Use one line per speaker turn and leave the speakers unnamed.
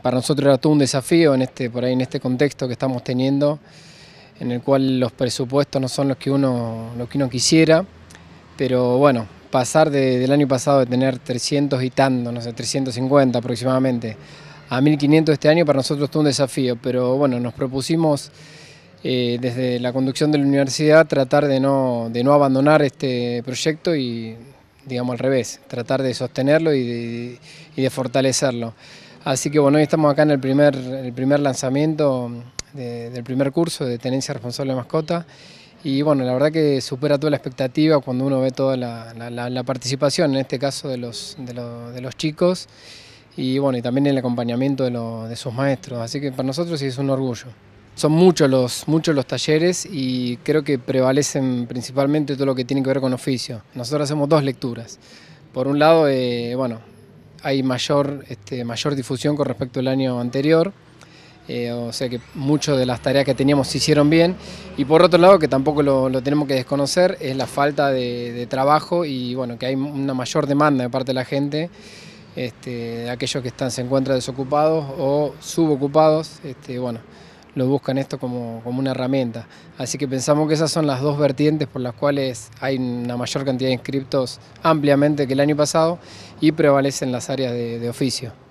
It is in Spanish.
Para nosotros era todo un desafío en este, por ahí en este contexto que estamos teniendo, en el cual los presupuestos no son los que uno, quisiera, pero bueno, pasar del año pasado de tener 300 y tanto, no sé, 350 aproximadamente, a 1500 este año para nosotros todo un desafío, pero bueno, nos propusimos eh, desde la conducción de la universidad tratar de no, abandonar este proyecto y digamos al revés, tratar de sostenerlo y y de fortalecerlo. Así que bueno, hoy estamos acá en el primer, el primer lanzamiento del primer curso de tenencia responsable de mascota. Y bueno, la verdad que supera toda la expectativa cuando uno ve toda la, participación, en este caso de los, de, los chicos, y bueno, y también el acompañamiento de, sus maestros. Así que para nosotros es un orgullo. Son muchos los, muchos los talleres y creo que prevalecen principalmente todo lo que tiene que ver con oficio. Nosotros hacemos dos lecturas. Por un lado, eh, bueno, hay mayor, este, mayor difusión con respecto al año anterior. Eh, o sea que muchas de las tareas que teníamos se hicieron bien. Y por otro lado, que tampoco lo, tenemos que desconocer, es la falta de, trabajo y bueno, que hay una mayor demanda de parte de la gente, este, aquellos que están, se encuentran desocupados o subocupados. Este, bueno, lo buscan esto como, una herramienta. Así que pensamos que esas son las dos vertientes por las cuales hay una mayor cantidad de inscriptos ampliamente que el año pasado y prevalecen las áreas de oficio.